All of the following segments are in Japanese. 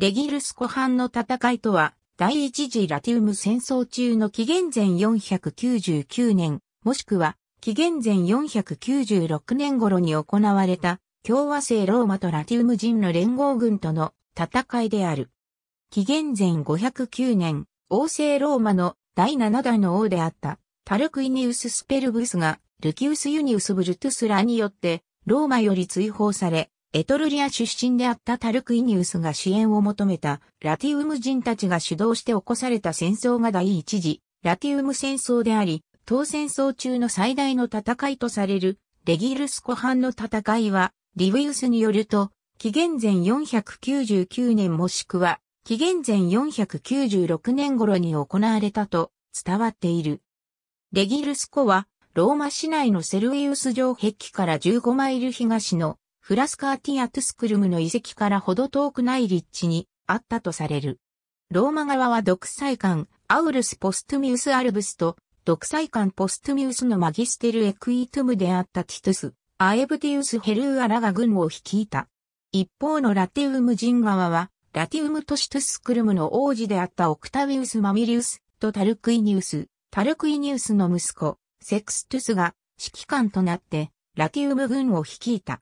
レギルス湖畔の戦いとは、第一次ラティウム戦争中の紀元前499年、もしくは紀元前496年頃に行われた共和制ローマとラティウム人の連合軍との戦いである。紀元前509年、王政ローマの第七代の王であったタルクイニウス・スペルブスがルキウス・ユニウス・ブルトゥスらによってローマより追放され、エトルリア出身であったタルクイニウスが支援を求めたラティウム人たちが主導して起こされた戦争が第一次ラティウム戦争であり、当戦争中の最大の戦いとされるレギルス湖畔の戦いは、リビウスによると、紀元前499年もしくは、紀元前496年頃に行われたと伝わっている。レギルス湖は、ローマ市内のセルウィウス城壁から15マイル東のフラスカーティア・トゥスクルムの遺跡からほど遠くない立地にあったとされる。ローマ側は独裁官、アウルス・ポストミウス・アルブスと、独裁官ポストミウスのマギステル・エクイトゥムであったティトゥス、アエブティウス・ヘルーアラが軍を率いた。一方のラティウム人側は、ラティウム都市トゥスクルムの王子であったオクタウィウス・マミリウスとタルクイニウス、タルクイニウスの息子、セクストゥスが指揮官となって、ラティウム軍を率いた。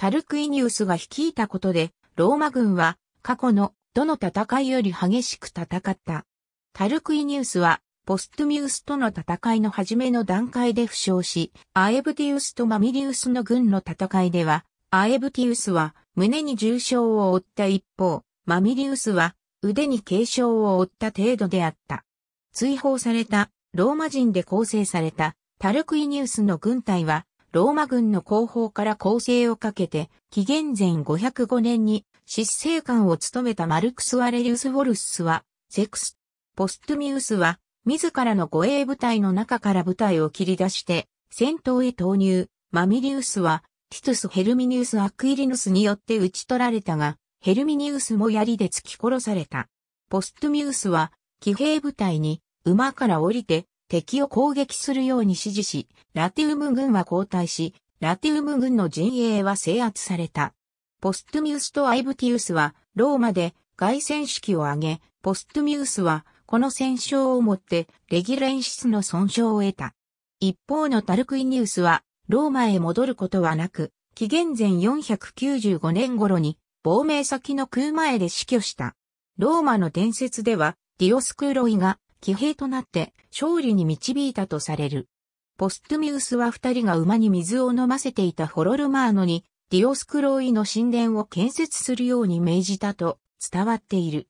タルクイニウスが率いたことで、ローマ軍は過去のどの戦いより激しく戦った。タルクイニウスはポストミウスとの戦いの初めの段階で負傷し、アエブティウスとマミリウスの軍の戦いでは、アエブティウスは胸に重傷を負った一方、マミリウスは腕に軽傷を負った程度であった。追放されたローマ人で構成されたタルクイニウスの軍隊はローマ軍の後方から攻勢をかけて、紀元前505年に執政官を務めたマルクス・アレリウス・ウォルスは、セクス、ポストミウスは、自らの護衛部隊の中から部隊を切り出して、戦闘へ投入。マミリウスは、ティトゥス・ヘルミニウス・アクイリヌスによって撃ち取られたが、ヘルミニウスも槍で突き殺された。ポストミウスは、騎兵部隊に、馬から降りて、敵を攻撃するように指示し、ラティウム軍は後退し、ラティウム軍の陣営は制圧された。ポストミウスとアイブティウスは、ローマで凱旋式を挙げ、ポストミウスは、この戦勝をもって、レギュレンシスの損傷を得た。一方のタルクイニウスは、ローマへ戻ることはなく、紀元前495年頃に、亡命先の空前で死去した。ローマの伝説では、ディオスクーロイが、騎兵となって、勝利に導いたとされる。ポストミウスは二人が馬に水を飲ませていたホロルマーノに、ディオスクロイの神殿を建設するように命じたと伝わっている。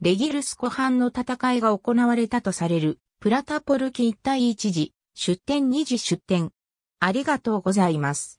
レギルス湖畔の戦いが行われたとされる、プラタポルキ一対一時、出展二時出展。ありがとうございます。